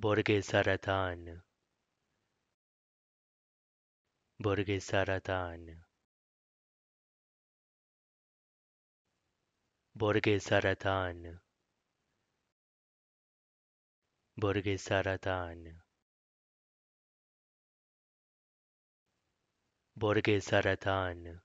borge Saratane. borge Saratane. borge Saratane. borge Saratane. borge saratan